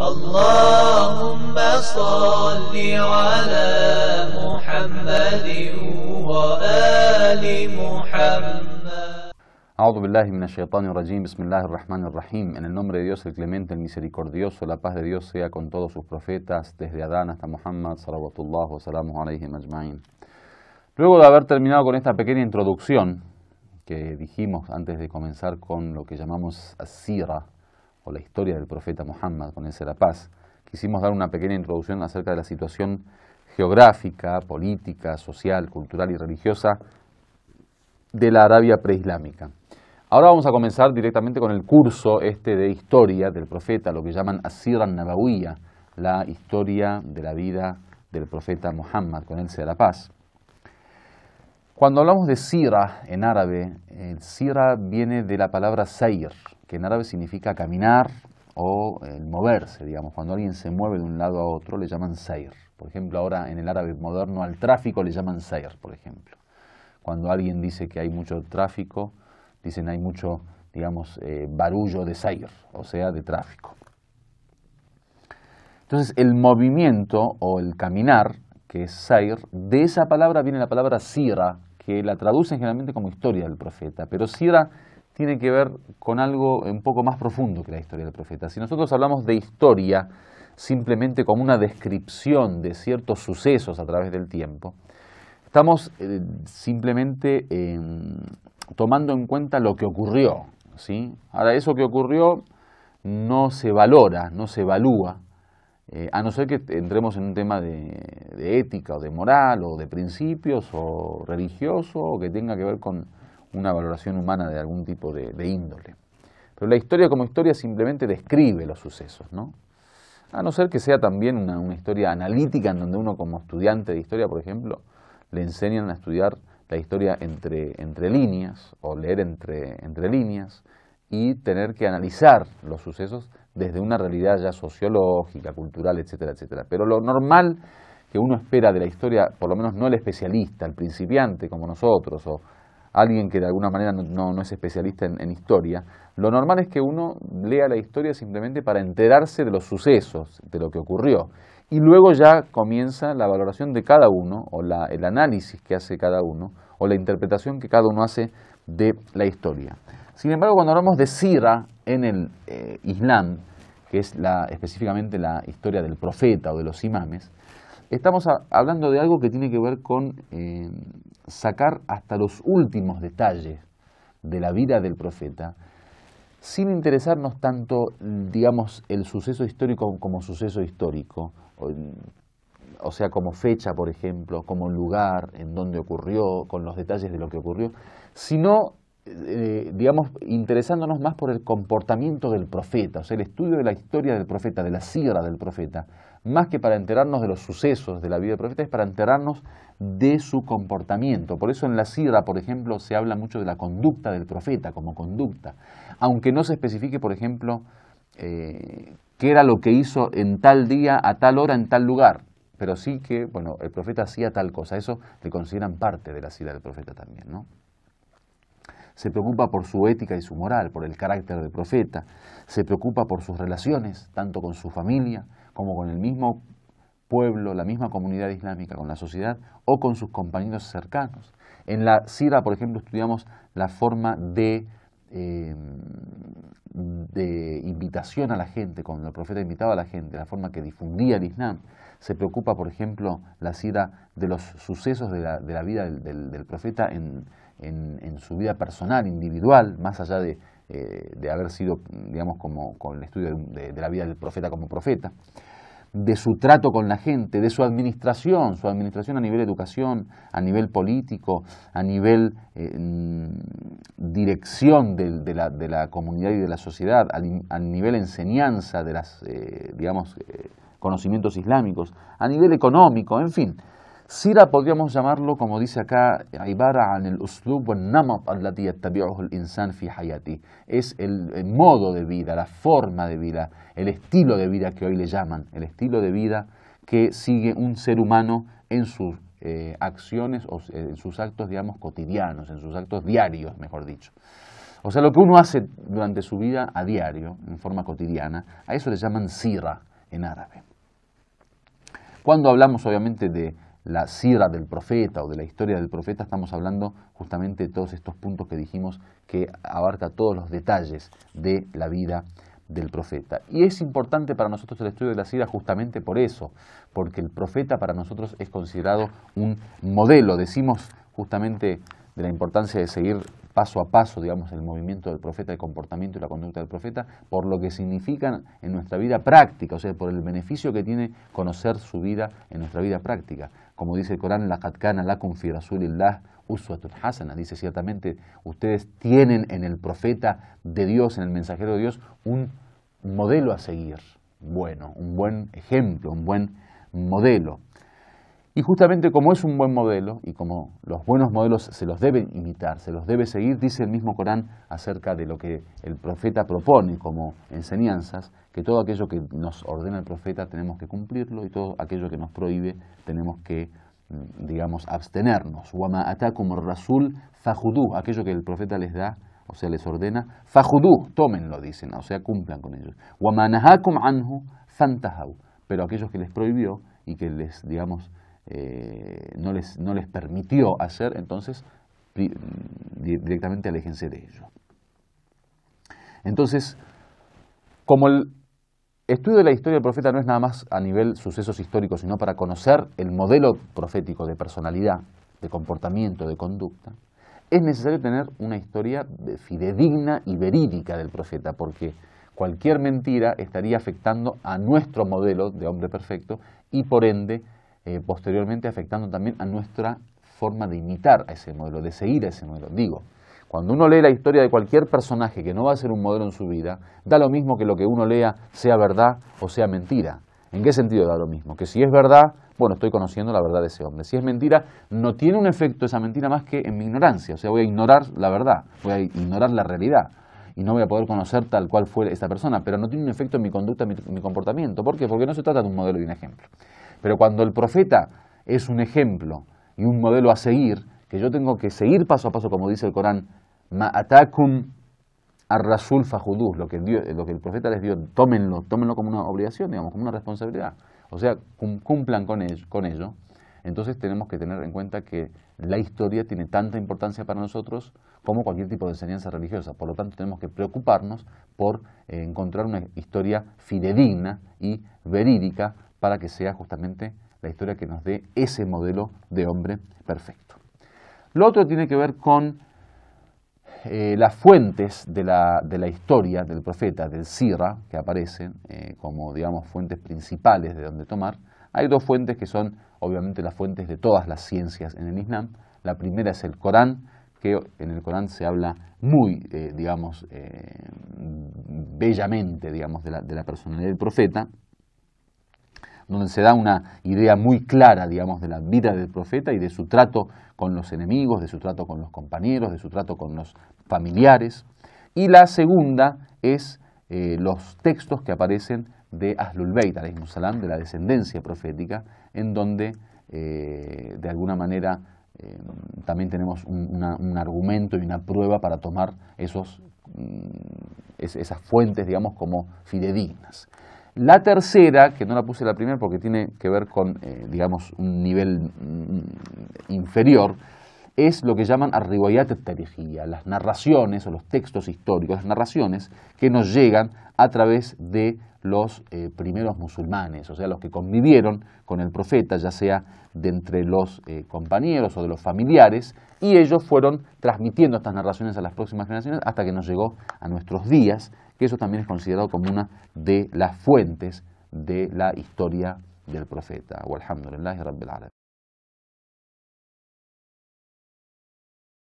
اللهم صل على محمد وآل محمد Audo billahi الشيطان الرجيم rajim, الله الرحمن الرحيم En el nombre de Dios, el clemente, el misericordioso, la paz de Dios sea con todos sus profetas, desde Adán hasta Muhammad, salawatullah wa salamu alayhi majma'in. Luego de haber terminado con esta pequeña introducción que dijimos antes de comenzar con lo que llamamos asira, o la historia del profeta Muhammad, con él la paz. Quisimos dar una pequeña introducción acerca de la situación geográfica, política, social, cultural y religiosa de la Arabia preislámica. Ahora vamos a comenzar directamente con el curso este de historia del profeta, lo que llaman Asiran Nabawiya, la historia de la vida del profeta Muhammad, con él sea la paz. Cuando hablamos de sira en árabe, el eh, sira viene de la palabra sair, que en árabe significa caminar o eh, el moverse, digamos. Cuando alguien se mueve de un lado a otro le llaman sair. Por ejemplo, ahora en el árabe moderno al tráfico le llaman sair, por ejemplo. Cuando alguien dice que hay mucho tráfico, dicen hay mucho, digamos, eh, barullo de sair, o sea, de tráfico. Entonces, el movimiento o el caminar, que es sair, de esa palabra viene la palabra sira, que la traducen generalmente como historia del profeta, pero sira tiene que ver con algo un poco más profundo que la historia del profeta. Si nosotros hablamos de historia simplemente como una descripción de ciertos sucesos a través del tiempo, estamos eh, simplemente em, tomando en cuenta lo que ocurrió. ¿sí? Ahora, eso que ocurrió no se valora, no se evalúa, eh, a no ser que entremos en un tema de ética o de moral o de principios o religioso o que tenga que ver con, una valoración humana de algún tipo de, índole. Pero la historia como historia simplemente describe los sucesos, ¿no? A no ser que sea también una, una, historia analítica en donde uno como estudiante de historia, por ejemplo, le enseñan a estudiar la historia entre, entre líneas o leer entre, entre líneas y tener que analizar los sucesos desde una realidad ya sociológica, cultural, etcétera, etcétera. Pero lo normal que uno espera de la historia, por lo menos no el especialista, el principiante como nosotros o alguien que de alguna manera no, es especialista en, historia, lo normal es que uno lea la historia simplemente para enterarse de los sucesos, de lo que ocurrió. Y luego ya comienza la valoración de cada uno, o el análisis que hace cada uno, o la interpretación que cada uno hace de la historia. Sin embargo, cuando hablamos de Sira en el eh, Islam, que es la, específicamente la historia del profeta o de los imames, estamos hablando de algo que tiene que ver con eh, sacar hasta los últimos detalles de la vida del profeta, sin interesarnos tanto, digamos, el suceso histórico como suceso histórico, o, sea, como fecha, por ejemplo, como lugar, en donde ocurrió, con los detalles de lo que ocurrió, sino eh, digamos, interesándonos más por el comportamiento del profeta, o sea, el estudio de la historia del profeta, de la sierra del profeta, más que para enterarnos de los sucesos de la vida del profeta, es para enterarnos de su comportamiento. Por eso en la sierra, por ejemplo, se habla mucho de la conducta del profeta como conducta, aunque no se especifique, por ejemplo, eh, qué era lo que hizo en tal día, a tal hora, en tal lugar, pero sí que, bueno, el profeta hacía tal cosa, eso le consideran parte de la sierra del profeta también, ¿no? se preocupa por su ética y su moral, por el carácter de profeta, se preocupa por sus relaciones, tanto con su familia como con el mismo pueblo, la misma comunidad islámica, con la sociedad o con sus compañeros cercanos. En la Sira, por ejemplo, estudiamos la forma de, eh, de invitación a la gente, cuando el profeta invitaba a la gente, la forma que difundía el Islam, se preocupa, por ejemplo, la Sira de los sucesos de la, de la vida del, profeta en, en, su vida personal, individual, más allá de, eh, haber sido, digamos, como con el estudio de, la vida del profeta como profeta, de su trato con la gente, de su administración, su administración a nivel educación, a nivel político, a nivel eh, mm, dirección de, la, comunidad y de la sociedad, a, nivel enseñanza de las, eh, digamos, conocimientos islámicos, a nivel económico, en fin. Sira podríamos llamarlo, como dice acá, es el, modo de vida, la forma de vida, el estilo de vida que hoy le llaman, el estilo de vida que sigue un ser humano en sus eh, acciones o eh, en sus actos, digamos, cotidianos, en sus actos diarios, mejor dicho. O sea, lo que uno hace durante su vida a diario, en forma cotidiana, a eso le llaman sira árabe. Cuando hablamos obviamente de la sira del profeta o de la historia del profeta, estamos hablando justamente de todos estos puntos que dijimos que abarca todos los detalles de la vida del profeta. Y es importante para nosotros el estudio de la sira justamente por eso, porque el profeta para nosotros es considerado un modelo. Decimos justamente de la importancia de seguir paso a paso, digamos, el movimiento del profeta, el comportamiento y la conducta del profeta, por lo que significan en nuestra vida práctica, o sea, por el beneficio que tiene conocer su vida en nuestra vida práctica. Como dice el Corán, la katkana, la la uswatul hasana, dice ciertamente, ustedes tienen en el profeta de Dios, en el mensajero de Dios, un modelo a seguir, bueno, un buen ejemplo, un buen modelo. Y justamente como es un buen modelo y como los buenos modelos se los deben imitar, se los debe seguir, dice el mismo Corán acerca de lo que el profeta propone como enseñanzas, que todo aquello que nos ordena el profeta tenemos que cumplirlo y todo aquello que nos prohíbe tenemos que, mm, digamos, abstenernos. Wama atakum rasul fajudú, aquello que el profeta les da, o sea, les ordena, fajudú, tómenlo, dicen, o sea, cumplan con ellos. Wama anhu pero aquellos que les prohibió y que les, digamos, eh, no, les, no les permitió hacer, entonces directamente aléjense de ello. Entonces, como el estudio de la historia del profeta no es nada más a nivel sucesos históricos, sino para conocer el modelo profético de personalidad, de comportamiento, de conducta, es necesario tener una historia fidedigna y verídica del profeta, porque cualquier mentira estaría afectando a nuestro modelo de hombre perfecto y por ende eh, posteriormente afectando también a nuestra forma de imitar a ese modelo, de seguir a ese modelo. Digo, cuando uno lee la historia de cualquier personaje que no va a ser un modelo en su vida, da lo mismo que lo que uno lea sea verdad o sea mentira. ¿En qué sentido da lo mismo? Que si es verdad, bueno, estoy conociendo la verdad de ese hombre. Si es mentira, no tiene un efecto esa mentira más que en mi ignorancia. O sea, voy a ignorar la verdad, voy a ignorar la realidad y no voy a poder conocer tal cual fue esta persona, pero no tiene un efecto en mi conducta, en mi, mi comportamiento. ¿Por qué? Porque no se trata de un modelo y un ejemplo. Pero cuando el profeta es un ejemplo y un modelo a seguir, que yo tengo que seguir paso a paso, como dice el Corán, ma'atakum ar-rasul lo que, lo que el profeta les dio, tómenlo, tómenlo como una obligación, digamos, como una responsabilidad. O sea, cumplan con ello, Entonces tenemos que tener en cuenta que la historia tiene tanta importancia para nosotros como cualquier tipo de enseñanza religiosa. Por lo tanto, tenemos que preocuparnos por eh, encontrar una historia fidedigna y verídica para que sea justamente la historia que nos dé ese modelo de hombre perfecto. Lo otro tiene que ver con eh, las fuentes de la, historia del profeta, del Sirra, que aparecen eh, como, digamos, fuentes principales de donde tomar. Hay dos fuentes que son, obviamente, las fuentes de todas las ciencias en el Islam. La primera es el Corán, que en el Corán se habla muy, eh, digamos, bellamente, digamos, de la, de la, personalidad del profeta donde se da una idea muy clara, de la vida del profeta y de su trato con los enemigos, de su trato con los compañeros, de su trato con los familiares. Y la segunda es eh, los textos que aparecen de Aslul Bayt, salam, de la descendencia profética, en donde eh, de alguna manera em, también tenemos un, argumento y una prueba para tomar esos, mm, esas fuentes, digamos, como fidedignas. La tercera, que no la puse la primera porque tiene que ver con, eh, digamos, un nivel mm, inferior, es lo que llaman arriboyat tarijía, las narraciones o los textos históricos, las narraciones que nos llegan a través de los eh, primeros musulmanes, o sea, los que convivieron con el profeta, ya sea de entre los eh, compañeros o de los familiares, y ellos fueron transmitiendo estas narraciones a las próximas generaciones hasta que nos llegó a nuestros días, que eso también es considerado como una de las fuentes de la historia del profeta.